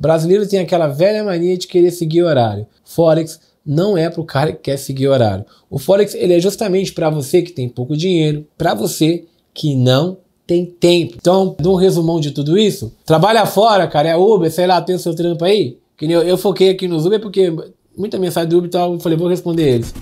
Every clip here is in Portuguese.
Brasileiro tem aquela velha mania de querer seguir horário. Forex não é para o cara que quer seguir horário. O Forex ele é justamente para você que tem pouco dinheiro, para você que não tem tempo. Então, um resumão de tudo isso, trabalha fora, cara, é Uber, sei lá, tem o seu trampo aí. Que eu, eu foquei aqui nos Uber porque muita mensagem do Uber e então tal, eu falei, vou responder eles.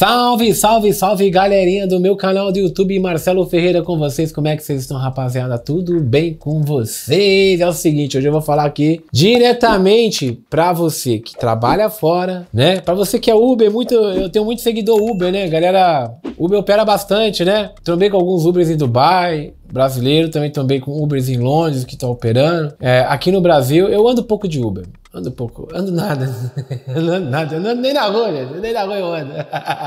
Salve, salve, salve galerinha do meu canal do YouTube, Marcelo Ferreira com vocês. Como é que vocês estão, rapaziada? Tudo bem com vocês? É o seguinte, hoje eu vou falar aqui diretamente para você que trabalha fora, né? Para você que é Uber, muito, eu tenho muito seguidor Uber, né? Galera, Uber opera bastante, né? Trombei com alguns Ubers em Dubai, brasileiro, também também com Ubers em Londres que estão tá operando. É, aqui no Brasil, eu ando pouco de Uber. Ando pouco, ando nada. ando nada, eu ando nem na rua, gente. nem na rua eu ando.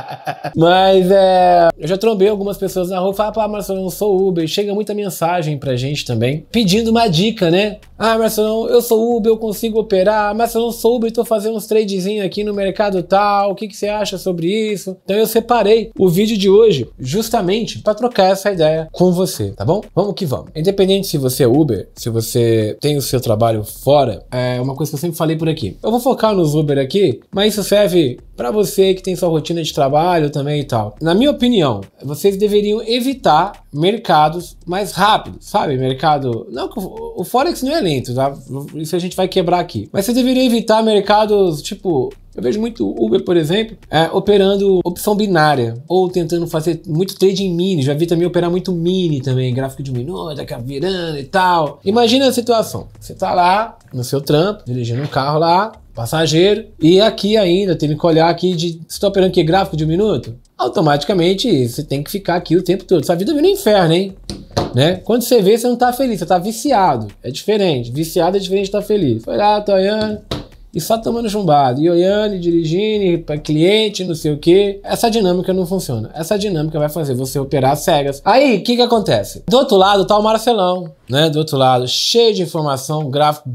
Mas é, eu já trombei algumas pessoas na rua e falaram, ah, Marcelão, eu sou Uber. Chega muita mensagem pra gente também, pedindo uma dica, né? Ah, Marcelão, eu sou Uber, eu consigo operar. Marcelão, sou Uber, tô fazendo uns tradezinhos aqui no mercado tal. O que, que você acha sobre isso? Então eu separei o vídeo de hoje justamente para trocar essa ideia com você, tá bom? bom? Vamos que vamos. Independente se você é Uber, se você tem o seu trabalho fora, é uma coisa que eu sempre falei por aqui. Eu vou focar nos Uber aqui, mas isso serve para você que tem sua rotina de trabalho também e tal. Na minha opinião, vocês deveriam evitar mercados mais rápidos, sabe? Mercado. Não, o Forex não é lento, tá? Isso a gente vai quebrar aqui. Mas você deveria evitar mercados tipo eu vejo muito Uber, por exemplo, é, operando opção binária ou tentando fazer muito trade em mini. Já vi também operar muito mini também, gráfico de um minuto, daqui a virando e tal. Imagina a situação. Você tá lá no seu trampo, dirigindo um carro lá, passageiro, e aqui ainda teve que olhar aqui de Você tá operando aqui gráfico de um minuto. Automaticamente você tem que ficar aqui o tempo todo. Sua vida vira um inferno, hein? Né? Quando você vê, você não tá feliz, você tá viciado. É diferente. Viciado é diferente de estar tá feliz. Foi lá, tô olhando e só tomando chumbado, e olhando, e dirigindo, e para cliente, não sei o que. Essa dinâmica não funciona. Essa dinâmica vai fazer você operar cegas. Aí, o que que acontece? Do outro lado tá o Marcelão né? Do outro lado, cheio de informação, gráfico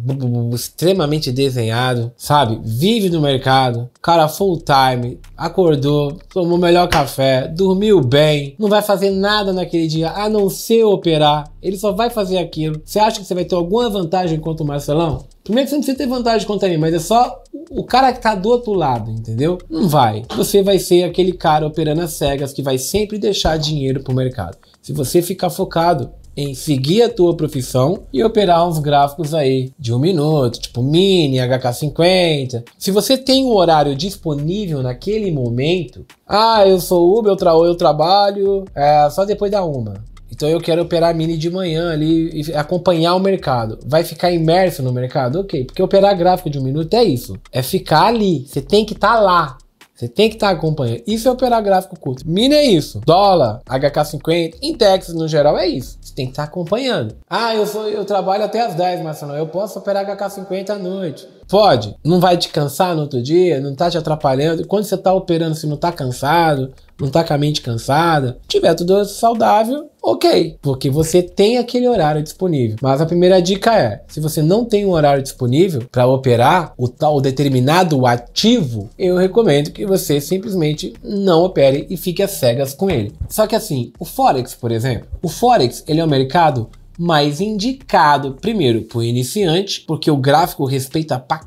extremamente desenhado, sabe? Vive no mercado, cara full time, acordou, tomou melhor café, dormiu bem, não vai fazer nada naquele dia a não ser operar, ele só vai fazer aquilo. Você acha que você vai ter alguma vantagem contra o Marcelão? Primeiro que você não precisa ter vantagem contra ele, mas é só o cara que tá do outro lado, entendeu? Não vai. Você vai ser aquele cara operando as cegas que vai sempre deixar dinheiro pro mercado. Se você ficar focado em seguir a tua profissão e operar uns gráficos aí de um minuto, tipo mini, HK50. Se você tem um horário disponível naquele momento, ah, eu sou Uber, eu, tra eu trabalho é, só depois da uma. Então eu quero operar mini de manhã ali e acompanhar o mercado. Vai ficar imerso no mercado? Ok, porque operar gráfico de um minuto é isso. É ficar ali. Você tem que estar tá lá. Você tem que estar tá acompanhando. Isso é operar gráfico curto. Mina é isso. Dólar, HK50, Intex no geral é isso. Você tem que estar tá acompanhando. Ah, eu sou, eu trabalho até as 10, Marcelo. Eu posso operar HK50 à noite. Pode. Não vai te cansar no outro dia, não tá te atrapalhando. Quando você tá operando, se não tá cansado, não tá com a mente cansada, tiver tudo saudável, ok, porque você tem aquele horário disponível. Mas a primeira dica é, se você não tem um horário disponível para operar o tal determinado ativo, eu recomendo que você simplesmente não opere e fique às cegas com ele. Só que assim, o forex, por exemplo, o forex ele é um mercado mais indicado primeiro para o iniciante, porque o gráfico respeita pra c...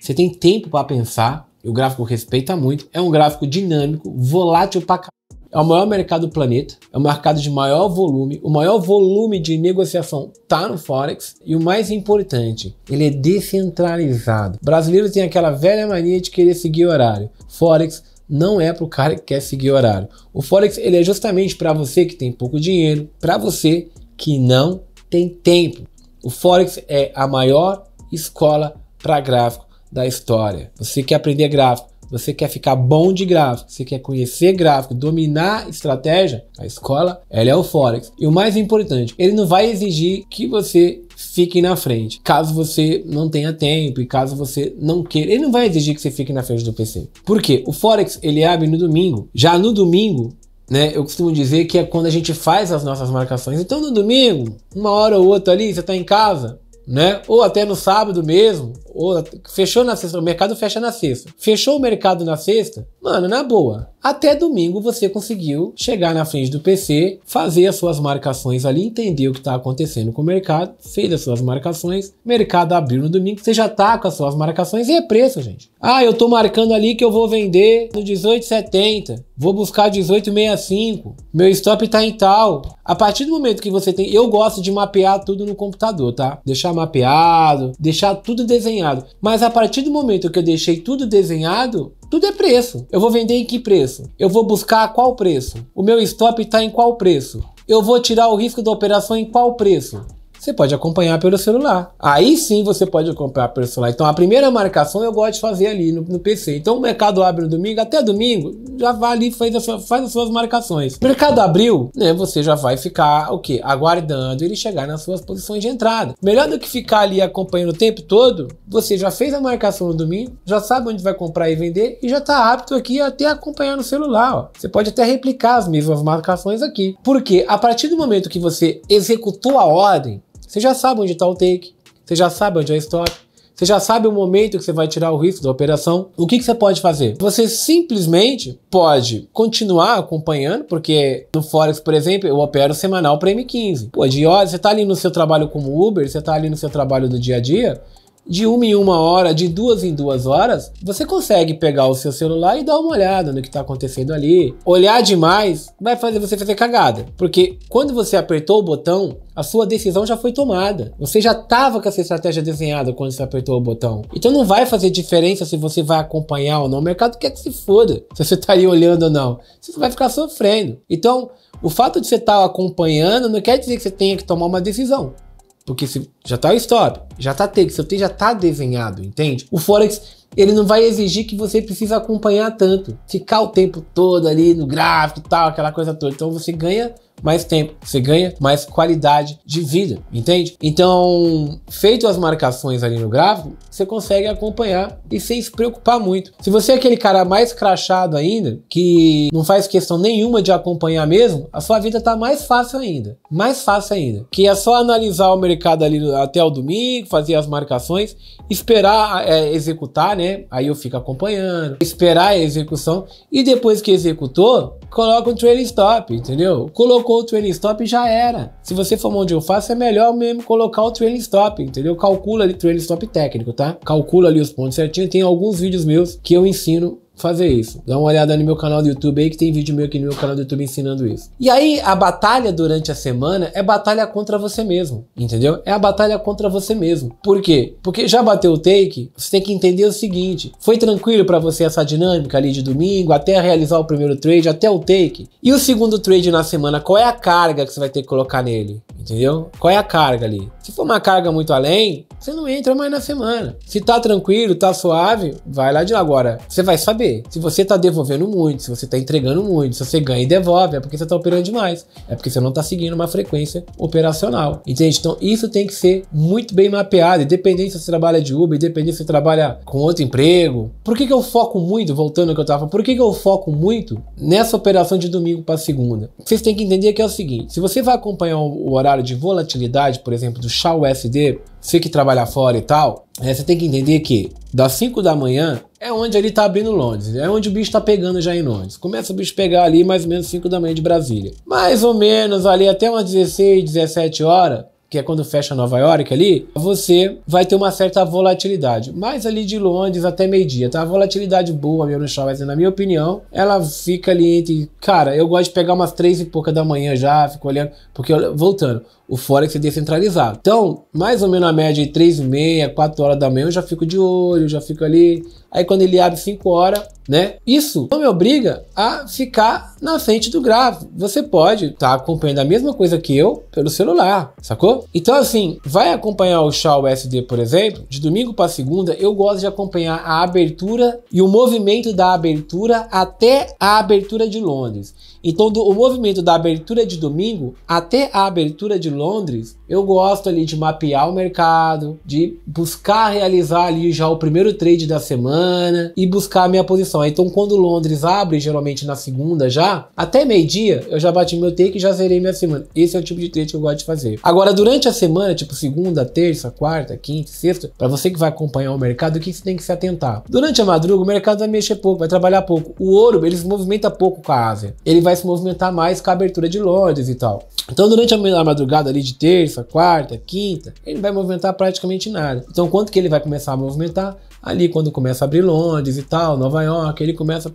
você tem tempo para pensar, e o gráfico respeita muito. É um gráfico dinâmico, volátil pra caralho. É o maior mercado do planeta, é o mercado de maior volume, o maior volume de negociação tá no Forex e o mais importante, ele é descentralizado. O brasileiro tem aquela velha mania de querer seguir horário. Forex não é para o cara que quer seguir horário. O Forex ele é justamente para você que tem pouco dinheiro, para você que não tem tempo. O Forex é a maior escola para gráfico da história. Você quer aprender gráfico, você quer ficar bom de gráfico, você quer conhecer gráfico, dominar estratégia, a escola, ela é o Forex. E o mais importante, ele não vai exigir que você fique na frente. Caso você não tenha tempo e caso você não queira, ele não vai exigir que você fique na frente do PC. Por quê? O Forex, ele abre no domingo. Já no domingo, né? Eu costumo dizer que é quando a gente faz as nossas marcações. Então no domingo, uma hora ou outra ali, você está em casa, né? Ou até no sábado mesmo, ou fechou na sexta, o mercado fecha na sexta. Fechou o mercado na sexta? Mano, na boa. Até domingo você conseguiu chegar na frente do PC, fazer as suas marcações ali, entender o que está acontecendo com o mercado, fez as suas marcações, mercado abriu no domingo, você já tá com as suas marcações e é preço, gente. Ah, eu tô marcando ali que eu vou vender no 18,70, vou buscar 18,65, meu stop tá em tal. A partir do momento que você tem, eu gosto de mapear tudo no computador, tá? Deixar mapeado, deixar tudo desenhado desenhado. Mas a partir do momento que eu deixei tudo desenhado, tudo é preço. Eu vou vender em que preço? Eu vou buscar a qual preço? O meu stop está em qual preço? Eu vou tirar o risco da operação em qual preço? Você pode acompanhar pelo celular. Aí sim você pode acompanhar pelo celular. Então a primeira marcação eu gosto de fazer ali no, no PC. Então o mercado abre no domingo, até domingo, já vai ali e faz, sua, faz as suas marcações. O mercado abriu, né? Você já vai ficar o quê? Aguardando ele chegar nas suas posições de entrada. Melhor do que ficar ali acompanhando o tempo todo, você já fez a marcação no domingo, já sabe onde vai comprar e vender e já está apto aqui até acompanhar no celular. Ó. Você pode até replicar as mesmas marcações aqui. Porque a partir do momento que você executou a ordem, você já sabe onde está o take, você já sabe onde é o stop, você já sabe o momento que você vai tirar o risco da operação. O que, que você pode fazer? Você simplesmente pode continuar acompanhando, porque no Forex, por exemplo, eu opero semanal para M15. Pô, de horas, você está ali no seu trabalho como Uber, você está ali no seu trabalho do dia a dia, de uma em uma hora, de duas em duas horas, você consegue pegar o seu celular e dar uma olhada no que está acontecendo ali. Olhar demais vai fazer você fazer cagada, porque quando você apertou o botão, a sua decisão já foi tomada. Você já estava com essa estratégia desenhada quando você apertou o botão. Então não vai fazer diferença se você vai acompanhar ou não. O mercado quer que se foda se você está ali olhando ou não. Você vai ficar sofrendo. Então, o fato de você estar tá acompanhando não quer dizer que você tenha que tomar uma decisão. Porque se já tá stop, já tá take, seu take já tá desenhado, entende? O Forex, ele não vai exigir que você precise acompanhar tanto, ficar o tempo todo ali no gráfico e tal, aquela coisa toda. Então você ganha mais tempo você ganha, mais qualidade de vida, entende? Então, feito as marcações ali no gráfico, você consegue acompanhar e sem se preocupar muito. Se você é aquele cara mais crachado ainda, que não faz questão nenhuma de acompanhar mesmo, a sua vida tá mais fácil ainda, mais fácil ainda, que é só analisar o mercado ali até o domingo, fazer as marcações, esperar é, executar, né? Aí eu fico acompanhando, esperar a execução e depois que executou, coloca um trailing stop, entendeu? Colocou colocou o trailing stop, já era. Se você for onde eu faço, é melhor mesmo colocar o trailing stop, entendeu? Calcula ali trailing stop técnico, tá? Calcula ali os pontos certinho. Tem alguns vídeos meus que eu ensino fazer isso. Dá uma olhada no meu canal do YouTube aí que tem vídeo meu aqui no meu canal do YouTube ensinando isso. E aí a batalha durante a semana é batalha contra você mesmo, entendeu? É a batalha contra você mesmo. Por quê? Porque já bateu o take, você tem que entender o seguinte: foi tranquilo para você essa dinâmica ali de domingo até realizar o primeiro trade, até o take. E o segundo trade na semana, qual é a carga que você vai ter que colocar nele? Entendeu? Qual é a carga ali? Se for uma carga muito além, você não entra mais na semana. Se tá tranquilo, tá suave, vai lá de agora. Você vai saber saber. Se você está devolvendo muito, se você está entregando muito, se você ganha e devolve, é porque você está operando demais. É porque você não está seguindo uma frequência operacional. Entende? Então isso tem que ser muito bem mapeado, independente se você trabalha de Uber, independente se você trabalha com outro emprego. Por que, que eu foco muito, voltando ao que eu estava falando, por que, que eu foco muito nessa operação de domingo para segunda? Vocês têm que entender que é o seguinte: se você vai acompanhar o horário de volatilidade, por exemplo, do SHA-USD, você que trabalha fora e tal, é, você tem que entender que das 5 da manhã é onde ele tá abrindo Londres, é onde o bicho tá pegando já em Londres. Começa o bicho pegar ali mais ou menos 5 da manhã de Brasília. Mais ou menos ali até umas 16, 17 horas, que é quando fecha Nova York ali, você vai ter uma certa volatilidade. Mas ali de Londres até meio-dia, tá? volatilidade boa, no chão, mas na minha opinião, ela fica ali entre. Cara, eu gosto de pegar umas três e pouca da manhã já, fico olhando. Porque, voltando, o Forex é descentralizado. Então, mais ou menos a média de 3 e meia, 4 horas da manhã, eu já fico de olho, já fico ali. Aí quando ele abre 5 horas, né? Isso não me obriga a ficar na frente do gráfico. Você pode estar tá acompanhando a mesma coisa que eu pelo celular, sacou? Então, assim, vai acompanhar o Shaw USD, por exemplo, de domingo para segunda, eu gosto de acompanhar a abertura e o movimento da abertura até a abertura de Londres. Então, do, o movimento da abertura de domingo até a abertura de Londres Londres eu gosto ali de mapear o mercado, de buscar realizar ali já o primeiro trade da semana e buscar a minha posição. Então, quando Londres abre, geralmente na segunda já, até meio-dia, eu já bati meu take e já zerei minha semana. Esse é o tipo de trade que eu gosto de fazer. Agora, durante a semana, tipo segunda, terça, quarta, quinta, sexta, para você que vai acompanhar o mercado, o que você tem que se atentar? Durante a madruga, o mercado vai mexer pouco, vai trabalhar pouco. O ouro, ele se movimenta pouco com a Ásia. Ele vai se movimentar mais com a abertura de Londres e tal. Então, durante a madrugada ali de terça, quarta, quinta, ele não vai movimentar praticamente nada. Então, quanto que ele vai começar a movimentar? Ali, quando começa a abrir Londres e tal, Nova York, ele começa.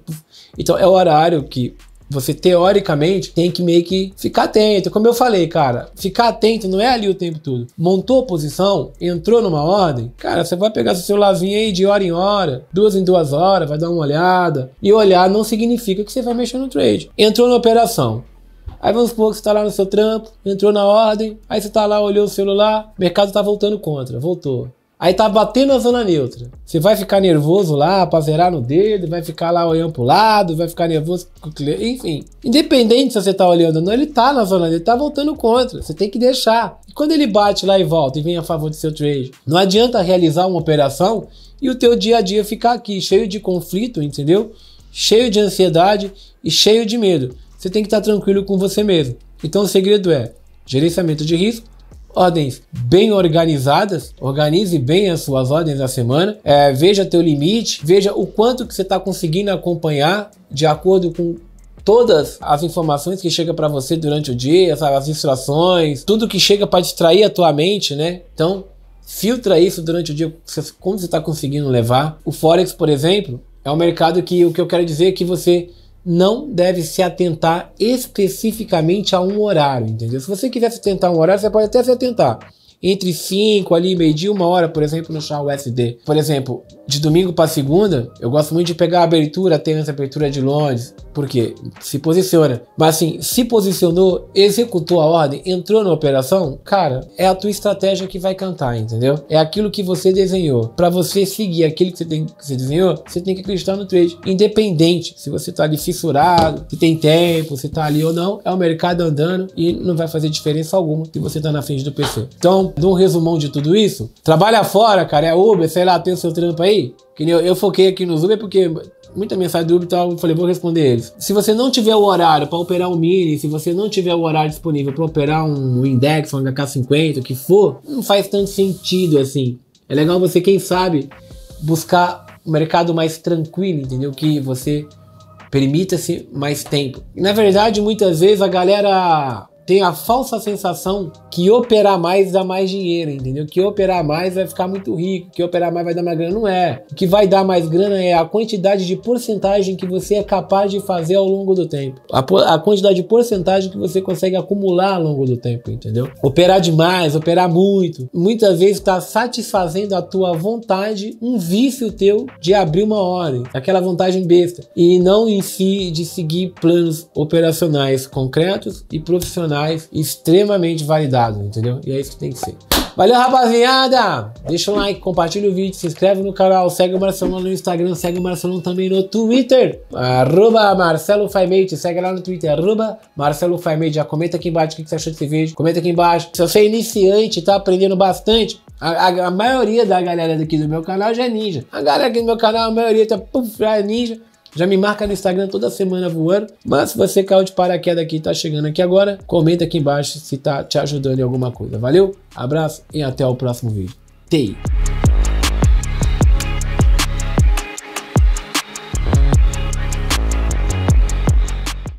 Então, é o horário que você teoricamente tem que meio que ficar atento. Como eu falei, cara, ficar atento não é ali o tempo todo. Montou posição, entrou numa ordem, cara, você vai pegar seu celularzinho aí de hora em hora, duas em duas horas, vai dar uma olhada. E olhar não significa que você vai mexer no trade. Entrou na operação, Aí vamos supor que você tá lá no seu trampo, entrou na ordem, aí você tá lá, olhou o celular, o mercado tá voltando contra, voltou. Aí tá batendo a zona neutra. Você vai ficar nervoso lá, pra zerar no dedo, vai ficar lá olhando pro lado, vai ficar nervoso com o cliente, enfim. Independente se você tá olhando ou não, ele tá na zona neutra, ele tá voltando contra. Você tem que deixar. E quando ele bate lá e volta e vem a favor do seu trade, não adianta realizar uma operação e o teu dia a dia ficar aqui, cheio de conflito, entendeu? Cheio de ansiedade e cheio de medo você tem que estar tranquilo com você mesmo. Então o segredo é gerenciamento de risco, ordens bem organizadas, organize bem as suas ordens da semana, é, veja teu limite, veja o quanto que você está conseguindo acompanhar de acordo com todas as informações que chegam para você durante o dia, as instruções, tudo que chega para distrair a tua mente, né? Então filtra isso durante o dia, como você está conseguindo levar. O forex, por exemplo, é um mercado que o que eu quero dizer é que você não deve se atentar especificamente a um horário, entendeu? Se você quiser se atentar a um horário, você pode até se atentar entre 5 ali, meio dia, uma hora, por exemplo, no chá USD. Por exemplo, de domingo para segunda, eu gosto muito de pegar a abertura, tem essa abertura de Londres, porque se posiciona. Mas assim, se posicionou, executou a ordem, entrou na operação, cara, é a tua estratégia que vai cantar, entendeu? É aquilo que você desenhou. Para você seguir aquilo que você, tem, que você desenhou, você tem que acreditar no trade. Independente se você tá ali fissurado, se tem tempo, se tá ali ou não, é o mercado andando e não vai fazer diferença alguma se você tá na frente do PC. Então, então, dou um resumão de tudo isso. Trabalha fora, cara, é Uber, sei lá, tem o seu trampo aí. Que eu, eu foquei aqui nos Uber porque muita mensagem do Uber e tal, eu falei, vou responder eles. Se você não tiver o horário para operar um mini, se você não tiver o horário disponível para operar um index, um HK50, o que for, não faz tanto sentido assim. É legal você, quem sabe, buscar um mercado mais tranquilo, entendeu? Que você permita-se mais tempo. E, na verdade, muitas vezes a galera tem a falsa sensação que operar mais dá mais dinheiro, entendeu? Que operar mais vai ficar muito rico, que operar mais vai dar mais grana. Não é. O que vai dar mais grana é a quantidade de porcentagem que você é capaz de fazer ao longo do tempo. A, a quantidade de porcentagem que você consegue acumular ao longo do tempo, entendeu? Operar demais, operar muito. Muitas vezes está satisfazendo a tua vontade, um vício teu de abrir uma ordem, aquela vantagem besta. E não em si de seguir planos operacionais concretos e profissionais canais extremamente validado, entendeu? E é isso que tem que ser. Valeu, rapaziada! Deixa o like, compartilha o vídeo, se inscreve no canal, segue o Marcelão no Instagram, segue o Marcelão também no Twitter, arroba Marcelo Faimate, segue lá no Twitter, arroba Marcelo Faimate. Já comenta aqui embaixo o que você achou desse vídeo, comenta aqui embaixo. Se você é iniciante, tá aprendendo bastante, a, a, a maioria da galera daqui do meu canal já é ninja. A galera aqui do meu canal, a maioria tá, puf, já é ninja. Já me marca no Instagram toda semana voando. Mas se você caiu de paraquedas aqui e tá chegando aqui agora, comenta aqui embaixo se tá te ajudando em alguma coisa. Valeu, abraço e até o próximo vídeo. Tchau.